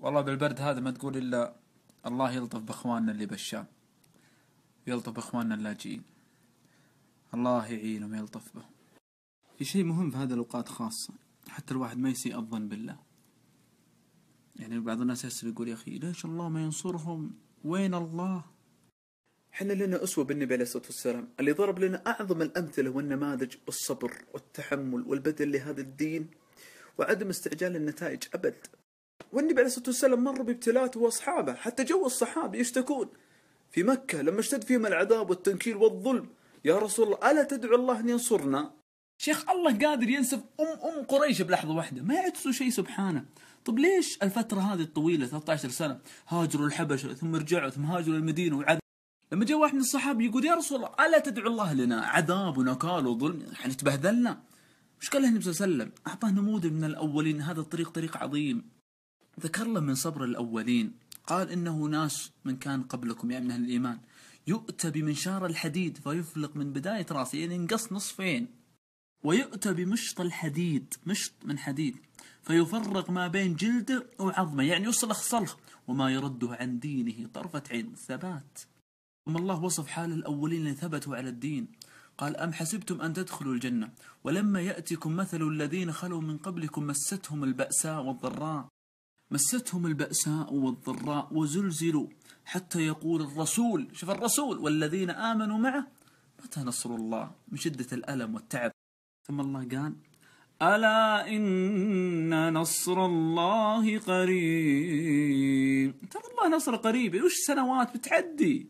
والله بالبرد هذا ما تقول إلا الله يلطف بإخواننا اللي بالشام يلطف بإخواننا اللاجئين الله يعينهم يلطف بهم في شيء مهم في هذه الأوقات خاصة حتى الواحد ما يسيء الظن بالله يعني بعض الناس يحسب يقول يا أخي ليش الله ما ينصرهم وين الله حنا لنا أسوة بالنبي عليه الصلاة والسلام اللي ضرب لنا أعظم الأمثلة والنماذج الصبر والتحمل والبذل لهذا الدين وعدم استعجال النتائج أبد والنبي عليه الصلاة والسلام مروا بابتلاءات وأصحابه حتى جو الصحابة يشتكون في مكة لما اشتد فيهم العذاب والتنكيل والظلم يا رسول الله ألا تدعو الله أن ينصرنا شيخ الله قادر ينسف أم أم قريش بلحظة واحدة ما يعجزوا شيء سبحانه طب ليش الفترة هذه الطويلة 13 سنة هاجروا الحبشة ثم رجعوا ثم هاجروا المدينة وعذاب لما جاء واحد من الصحابة يقول يا رسول الله ألا تدعو الله لنا عذاب ونكال وظلم احنا تبهذلنا مش قال النبي صلى الله عليه وسلم أعطاه نموذج من الأولين هذا الطريق طريق عظيم ذكر له من صبر الأولين قال إنه ناس من كان قبلكم يا يعني من أهل الإيمان يؤتى بمنشار الحديد فيفلق من بداية رأسه يعني ينقص نصفين ويؤتى بمشط الحديد مشط من حديد فيفرق ما بين جلده وعظمه يعني يصلخ صلخ وما يرده عن دينه طرفة عين ثبات ثم الله وصف حال الأولين الذين ثبتوا على الدين قال أم حسبتم أن تدخلوا الجنة ولما يأتكم مثل الذين خلوا من قبلكم مستهم البأساء والضراء مستهم البأساء والضراء وزلزلوا حتى يقول الرسول شوف الرسول والذين آمنوا معه متى نصر الله من شدة الألم والتعب ثم الله قال ألا إن نصر الله قريب ترى الله نصر قريب وش سنوات بتعدي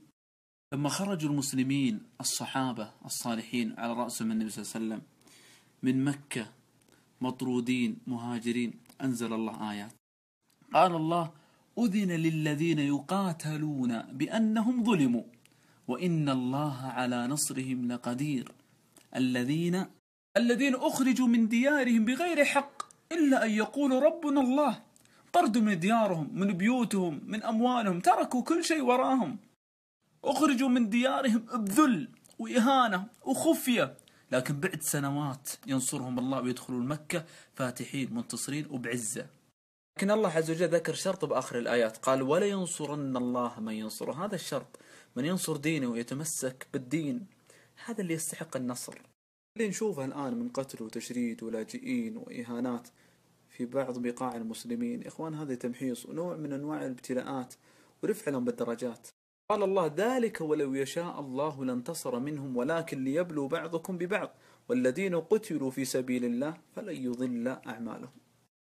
لما خرجوا المسلمين الصحابة الصالحين على رأسهم النبي صلى الله عليه وسلم من مكة مطرودين مهاجرين أنزل الله آيات قال الله أذن للذين يقاتلون بأنهم ظلموا وإن الله على نصرهم لقدير الذين الذين أخرجوا من ديارهم بغير حق إلا أن يقولوا ربنا الله طردوا من ديارهم من بيوتهم من أموالهم تركوا كل شيء وراهم أخرجوا من ديارهم بذل وإهانة وخفية لكن بعد سنوات ينصرهم الله ويدخلون مكة فاتحين منتصرين وبعزة لكن الله عز وجل ذكر شرط بآخر الآيات قال ولا ينصرن الله من ينصره هذا الشرط من ينصر دينه ويتمسك بالدين هذا اللي يستحق النصر اللي نشوفه الآن من قتل وتشريد ولاجئين وإهانات في بعض بقاع المسلمين إخوان هذا تمحيص ونوع من أنواع الابتلاءات ورفع لهم بالدرجات قال الله ذلك ولو يشاء الله لانتصر منهم ولكن ليبلو بعضكم ببعض والذين قتلوا في سبيل الله فلن يضل أعمالهم